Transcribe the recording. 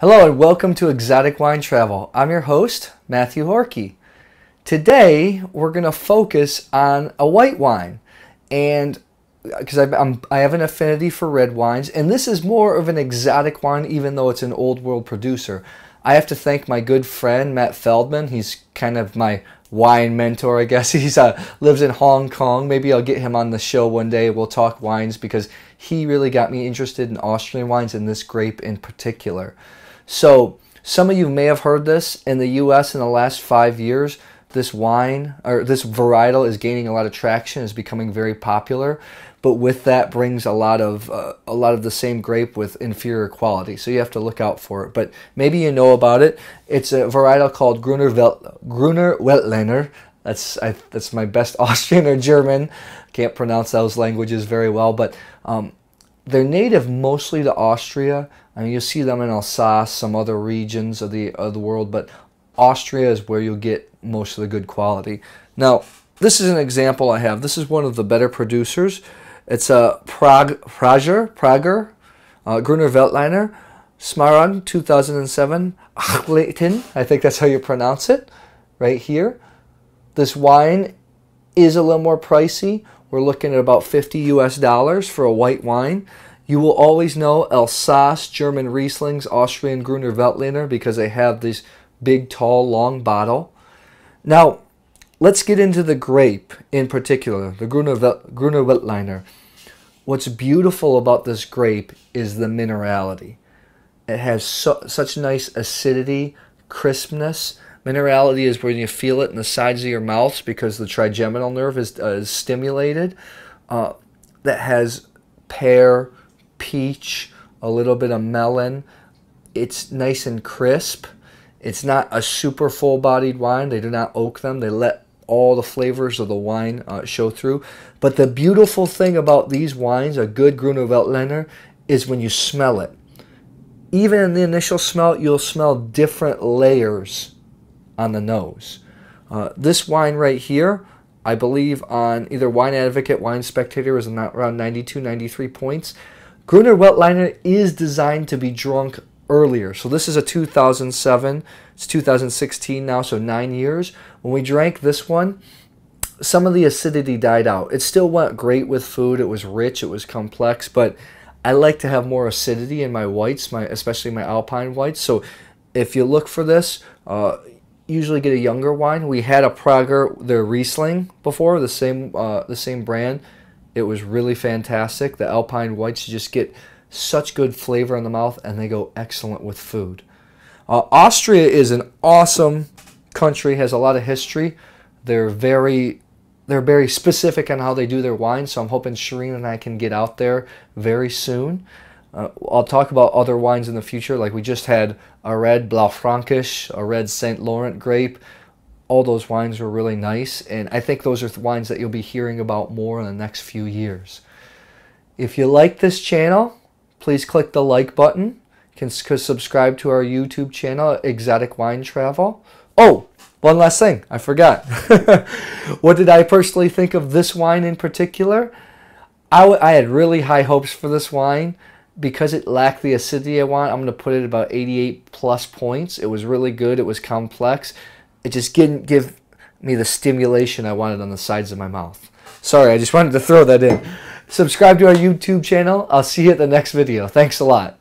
Hello and welcome to Exotic Wine Travel. I'm your host, Matthew Horkey. Today we're going to focus on a white wine and because uh, I have an affinity for red wines and this is more of an exotic wine even though it's an old world producer. I have to thank my good friend Matt Feldman. He's kind of my wine mentor, I guess. He uh, lives in Hong Kong. Maybe I'll get him on the show one day. We'll talk wines because he really got me interested in Austrian wines and this grape in particular. So some of you may have heard this in the U.S. in the last five years. This wine or this varietal is gaining a lot of traction, is becoming very popular, but with that brings a lot of uh, a lot of the same grape with inferior quality. So you have to look out for it. But maybe you know about it. It's a varietal called Gruner Vel- Gruner that's I, that's my best Austrian or German. Can't pronounce those languages very well, but um, they're native mostly to Austria. I mean, you'll see them in Alsace, some other regions of the of the world, but Austria is where you'll get most of the good quality. Now, this is an example I have. This is one of the better producers. It's a Prager, Prager, Prager uh, Gruner Veltliner, Smarang 2007, Achleiten, I think that's how you pronounce it, right here. This wine is a little more pricey. We're looking at about 50 US dollars for a white wine. You will always know Alsace, German Rieslings, Austrian Gruner Veltliner because they have this big, tall, long bottle. Now, let's get into the grape in particular, the Gruner, Gruner Veltliner. What's beautiful about this grape is the minerality. It has so, such nice acidity, crispness, Minerality is when you feel it in the sides of your mouth because the trigeminal nerve is, uh, is stimulated. Uh, that has pear, peach, a little bit of melon. It's nice and crisp. It's not a super full bodied wine. They do not oak them. They let all the flavors of the wine uh, show through. But the beautiful thing about these wines, a good Gruner Veltliner, is when you smell it. Even in the initial smell, you'll smell different layers on the nose. Uh, this wine right here, I believe on either Wine Advocate, Wine Spectator is around 92, 93 points. Gruner Veltliner is designed to be drunk earlier. So this is a 2007, it's 2016 now, so nine years. When we drank this one, some of the acidity died out. It still went great with food. It was rich, it was complex, but I like to have more acidity in my whites, my especially my alpine whites. So if you look for this, uh, usually get a younger wine. We had a Prager, the Riesling before, the same uh, the same brand. It was really fantastic. The Alpine Whites just get such good flavor in the mouth, and they go excellent with food. Uh, Austria is an awesome country; has a lot of history. They're very they're very specific on how they do their wine, so I'm hoping Shireen and I can get out there very soon. Uh, I'll talk about other wines in the future. Like we just had a red Blaufränkisch, a red Saint Laurent grape. All those wines were really nice, and I think those are wines that you'll be hearing about more in the next few years. If you like this channel, please click the like button. can subscribe to our YouTube channel, Exotic Wine Travel. Oh, one last thing, I forgot. what did I personally think of this wine in particular? I, I had really high hopes for this wine because it lacked the acidity I want, I'm going to put it about 88 plus points. It was really good. It was complex. It just didn't give me the stimulation I wanted on the sides of my mouth. Sorry, I just wanted to throw that in. Subscribe to our YouTube channel. I'll see you at the next video. Thanks a lot.